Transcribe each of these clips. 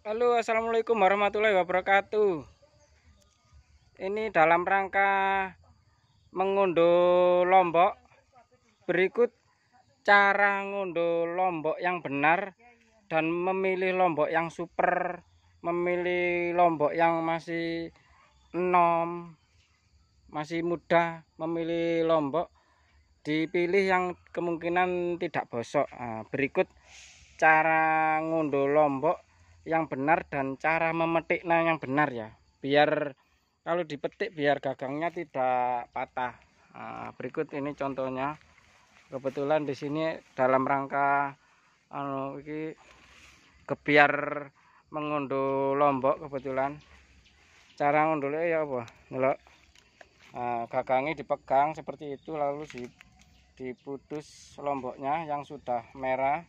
Halo assalamualaikum warahmatullahi wabarakatuh Ini dalam rangka mengunduh lombok Berikut cara ngunduh lombok yang benar Dan memilih lombok yang super Memilih lombok yang masih nom Masih muda memilih lombok Dipilih yang kemungkinan tidak bosok ah, Berikut cara ngunduh lombok yang benar dan cara memetiknya yang benar ya biar kalau dipetik biar gagangnya tidak patah nah, berikut ini contohnya kebetulan di sini dalam rangka anu ini kebiar mengunduh lombok kebetulan cara ngunduhnya ya apa ngelok nah, gagangnya dipegang seperti itu lalu di diputus lomboknya yang sudah merah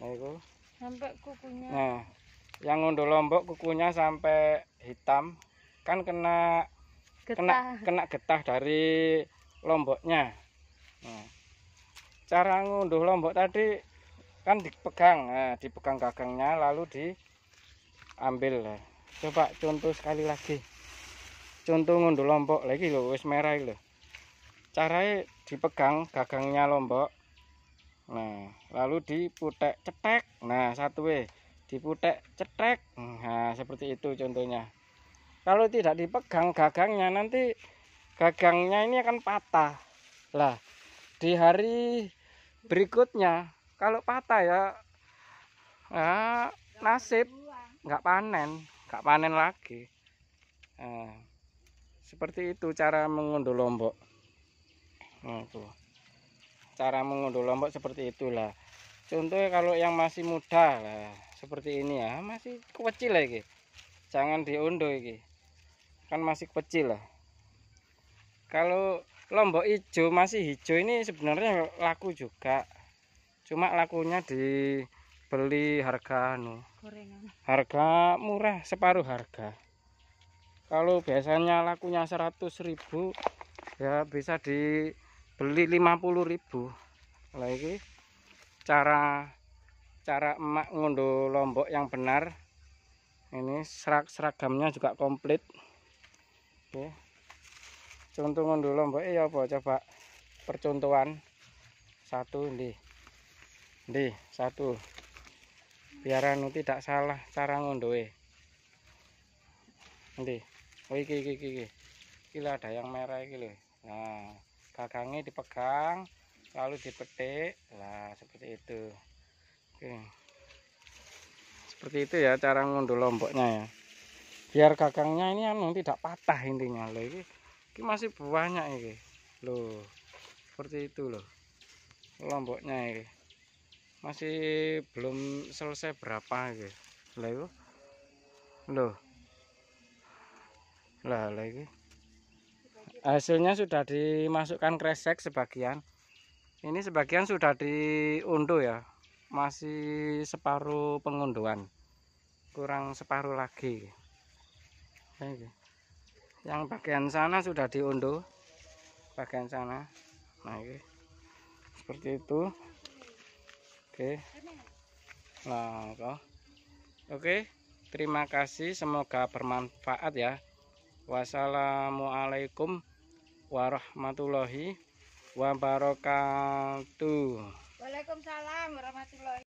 nah itu sampai kukunya nah yang ngunduh lombok kukunya sampai hitam kan kena kena getah dari lomboknya nah, cara ngunduh lombok tadi kan dipegang nah, eh, dipegang gagangnya lalu di ambil coba contoh sekali lagi contoh ngunduh lombok lagi loh wis merah loh caranya dipegang gagangnya lombok nah lalu diputek cetek nah satu weh diputek cetrek, nah seperti itu contohnya kalau tidak dipegang gagangnya nanti gagangnya ini akan patah lah di hari berikutnya kalau patah ya nah, nasib nggak panen nggak panen lagi nah, seperti itu cara mengunduh lombok nah, itu cara mengunduh lombok seperti itulah contohnya kalau yang masih muda lah seperti ini ya masih kecil lagi ya, jangan diunduh ini kan masih kecil lah kalau lombok hijau masih hijau ini sebenarnya laku juga cuma lakunya dibeli harga anu harga murah separuh harga kalau biasanya lakunya seratus ribu ya bisa dibeli puluh ribu lagi cara cara emak ngunduh lombok yang benar ini serak seragamnya juga komplit oke contoh ngunduh lombok ya apa coba percontohan satu di di satu biar anu tidak salah cara ngunduh e. nih oh iki iki iki iki ada yang merah gitu loh nah gagangnya dipegang lalu dipetik lah seperti itu Oke. Seperti itu ya cara ngunduh lomboknya ya. Biar gagangnya ini anu tidak patah intinya loh ini. Ini masih banyak ini. Loh. Seperti itu loh. Lomboknya ini. Masih belum selesai berapa ini. Loh. itu. Loh. Lah lagi. Hasilnya sudah dimasukkan kresek sebagian. Ini sebagian sudah diunduh ya, masih separuh pengunduhan, kurang separuh lagi yang bagian sana sudah diunduh bagian sana nah ini seperti itu oke nah kok oke terima kasih semoga bermanfaat ya wassalamualaikum warahmatullahi wabarakatuh Waalaikumsalam warahmatullahi